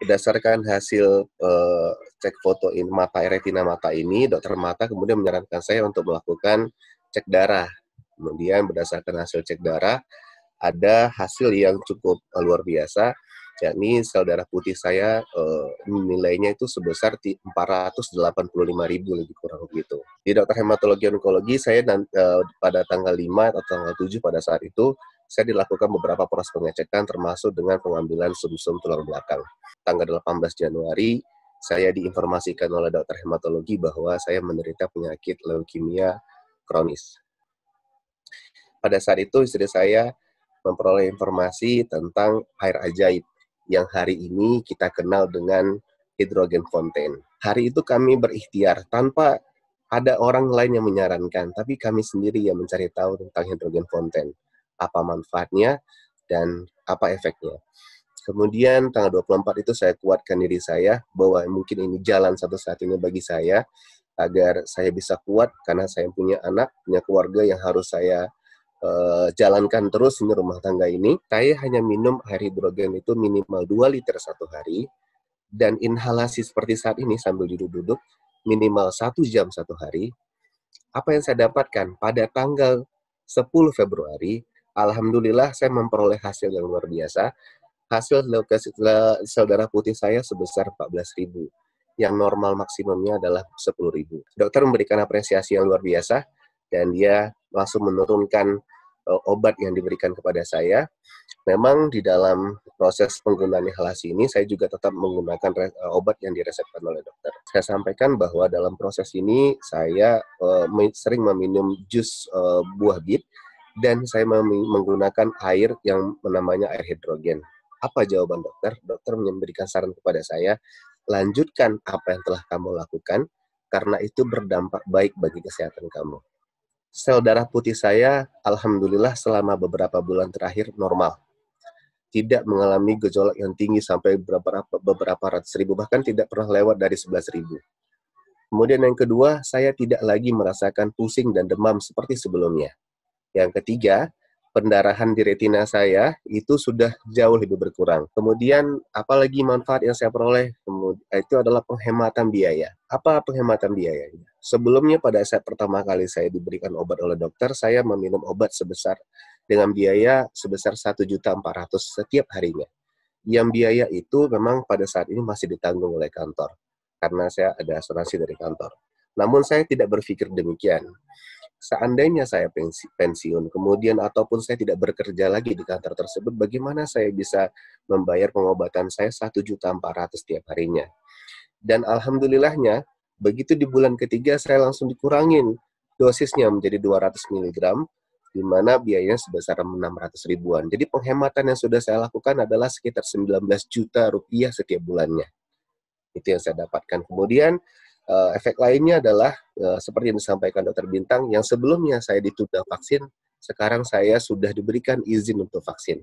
berdasarkan hasil uh, cek foto in mata retina mata ini, dokter mata kemudian menyarankan saya untuk melakukan cek darah. Kemudian berdasarkan hasil cek darah, ada hasil yang cukup eh, luar biasa, yakni sel darah putih saya uh, nilainya itu sebesar 485.000 lebih kurang begitu. Di dokter hematologi onkologi saya uh, pada tanggal 5 atau tanggal 7 pada saat itu saya dilakukan beberapa proses pengecekan termasuk dengan pengambilan sumsum -sum tulang belakang. Tanggal 18 Januari, saya diinformasikan oleh dokter hematologi bahwa saya menderita penyakit leukemia kronis. Pada saat itu istri saya memperoleh informasi tentang air ajaib yang hari ini kita kenal dengan hidrogen fountain. Hari itu kami berikhtiar tanpa ada orang lain yang menyarankan, tapi kami sendiri yang mencari tahu tentang hidrogen fountain apa manfaatnya dan apa efeknya. Kemudian tanggal 24 itu saya kuatkan diri saya bahwa mungkin ini jalan satu satunya bagi saya agar saya bisa kuat karena saya punya anak, punya keluarga yang harus saya uh, jalankan terus ini rumah tangga ini. Saya hanya minum air hidrogen itu minimal 2 liter satu hari dan inhalasi seperti saat ini sambil duduk-duduk minimal satu jam satu hari. Apa yang saya dapatkan pada tanggal 10 Februari alhamdulillah saya memperoleh hasil yang luar biasa. Hasil sel darah putih saya sebesar 14.000 yang normal maksimumnya adalah 10.000. Dokter memberikan apresiasi yang luar biasa dan dia langsung menurunkan eh, obat yang diberikan kepada saya. Memang di dalam proses penggunaan inhalasi ini saya juga tetap menggunakan eh, obat yang diresepkan oleh dokter. Saya sampaikan bahwa dalam proses ini saya uh, sering meminum jus uh, buah bit dan saya menggunakan air yang namanya air hidrogen. Apa jawaban dokter? Dokter memberikan saran kepada saya, lanjutkan apa yang telah kamu lakukan karena itu berdampak baik bagi kesehatan kamu. Sel darah putih saya alhamdulillah selama beberapa bulan terakhir normal. Tidak mengalami gejolak yang tinggi sampai beberapa beberapa ratus ribu bahkan tidak pernah lewat dari sebelas ribu. Kemudian yang kedua, saya tidak lagi merasakan pusing dan demam seperti sebelumnya. Yang ketiga, pendarahan di retina saya itu sudah jauh lebih berkurang. Kemudian apalagi manfaat yang saya peroleh itu adalah penghematan biaya. Apa penghematan biaya? Sebelumnya pada saat pertama kali saya diberikan obat oleh dokter, saya meminum obat sebesar dengan biaya sebesar 1.400 setiap harinya. Yang biaya itu memang pada saat ini masih ditanggung oleh kantor karena saya ada asuransi dari kantor. Namun saya tidak berpikir demikian seandainya saya pensi pensiun kemudian ataupun saya tidak bekerja lagi di kantor tersebut, bagaimana saya bisa membayar pengobatan saya satu juta empat ratus tiap harinya. Dan alhamdulillahnya, begitu di bulan ketiga saya langsung dikurangin dosisnya menjadi 200 mg di mana biayanya sebesar 600 ribuan. Jadi penghematan yang sudah saya lakukan adalah sekitar 19 juta rupiah setiap bulannya. Itu yang saya dapatkan. Kemudian uh, efek lainnya adalah uh, seperti yang disampaikan dokter Bintang, yang sebelumnya saya ditunda vaksin, sekarang saya sudah diberikan izin untuk vaksin.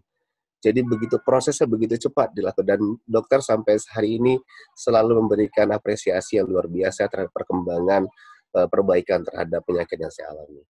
Jadi begitu prosesnya begitu cepat dilakukan dan dokter sampai hari ini selalu memberikan apresiasi yang luar biasa terhadap perkembangan uh, perbaikan terhadap penyakit yang saya alami.